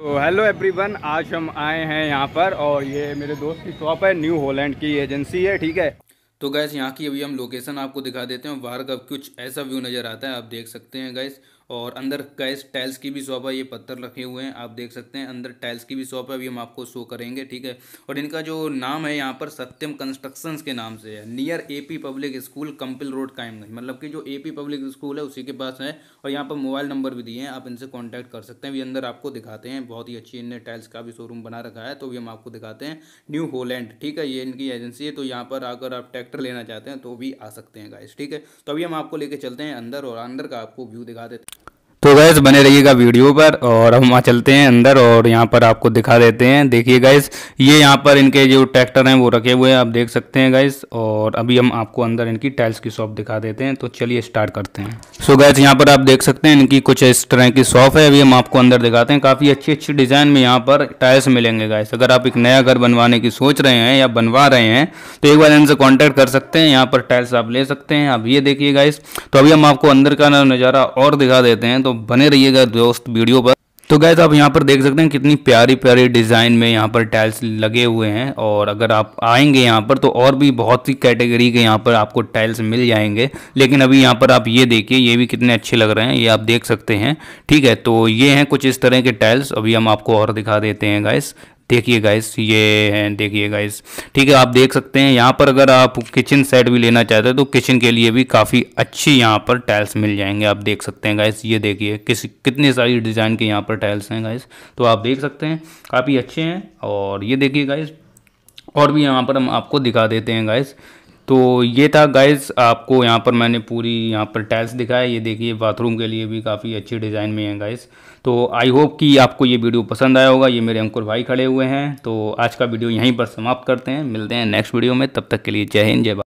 तो hello everyone आज हम आए हैं यहाँ पर और ये मेरे दोस्त की शॉप है न्यू होलैंड की एजेंसी है ठीक है तो गैस यहाँ की अभी हम लोकेशन आपको दिखा देते हैं बाहर का कुछ ऐसा व्यू नज़र आता है आप देख सकते हैं गैस और अंदर कैश टाइल्स की भी शॉप है ये पत्थर रखे हुए हैं आप देख सकते हैं अंदर टाइल्स की भी शॉप है अभी हम आपको शो करेंगे ठीक है और इनका जो नाम है यहाँ पर सत्यम कंस्ट्रक्शन के नाम से है near A P public school Kampil road Kaimganj मतलब कि जो एपी पब्लिक स्कूल है उसी के पास है और यहाँ पर मोबाइल नंबर भी दिए हैं आप इनसे कॉन्टैक्ट कर सकते हैं अभी अंदर आपको दिखाते हैं बहुत ही अच्छी इनने टाइल्स का भी शोरूम बना रखा है तो भी हम आपको दिखाते हैं न्यू होलैंड ठीक है ये इनकी एजेंसी है तो यहाँ पर अगर आप ट्रैक्टर लेना चाहते हैं तो भी आ सकते हैं गाइस ठीक है तो अभी हम आपको लेके चलते हैं अंदर और अंदर का आपको व्यू दिखा देते हैं तो गैस बने रहिएगा वीडियो पर और हम वहाँ चलते हैं अंदर और यहाँ पर आपको दिखा देते हैं देखिए गैस ये यहाँ पर इनके जो ट्रैक्टर हैं वो रखे हुए हैं आप देख सकते हैं गैस और अभी हम आपको अंदर इनकी टाइल्स की शॉप दिखा देते हैं तो चलिए स्टार्ट करते हैं सो गैस यहाँ पर आप देख सकते हैं इनकी कुछ इस तरह की शॉप है अभी हम आपको अंदर दिखाते हैं काफ़ी अच्छी अच्छी डिज़ाइन में यहाँ पर टाइल्स मिलेंगे गैस अगर आप एक नया घर बनवाने की सोच रहे हैं या बनवा रहे हैं तो एक बार इनसे कॉन्टैक्ट कर सकते हैं यहाँ पर टाइल्स आप ले सकते हैं आप ये देखिए गैस तो अभी हम आपको अंदर का नज़ारा और दिखा देते हैं तो तो बने रहिएगा दोस्त वीडियो पर तो गैस आप यहाँ पर देख सकते हैं कितनी प्यारी प्यारी डिज़ाइन में यहाँ पर टाइल्स लगे हुए हैं और अगर आप आएंगे यहाँ पर तो और भी बहुत सी कैटेगरी के यहाँ पर आपको टाइल्स मिल जाएंगे लेकिन अभी यहाँ पर आप ये देखिए ये भी कितने अच्छे लग रहे हैं ये आप देख सकते हैं ठीक है तो ये हैं कुछ इस तरह के टाइल्स अभी हम आपको और दिखा देते हैं गैस देखिए गाइस ये है देखिए गाइस ठीक है आप देख सकते हैं यहाँ पर अगर आप किचन सेट भी लेना चाहते हो तो किचन के लिए भी काफ़ी अच्छी यहाँ पर टाइल्स मिल जाएंगे आप देख सकते हैं गाइस ये देखिए किस कितने सारी डिज़ाइन के यहाँ पर टाइल्स हैं गाइस तो आप देख सकते हैं काफ़ी अच्छे हैं और ये देखिए गाइस और भी यहाँ पर हम आपको दिखा देते हैं गाइस तो ये था गाइस आपको यहाँ पर मैंने पूरी यहाँ पर टाइल्स दिखाया ये देखिए बाथरूम के लिए भी काफ़ी अच्छी डिज़ाइन में है गाइस तो आई होप कि आपको ये वीडियो पसंद आया होगा ये मेरे अंकुर भाई खड़े हुए हैं तो आज का वीडियो यहीं पर समाप्त करते हैं मिलते हैं नेक्स्ट वीडियो में तब तक के लिए जय हिंद जय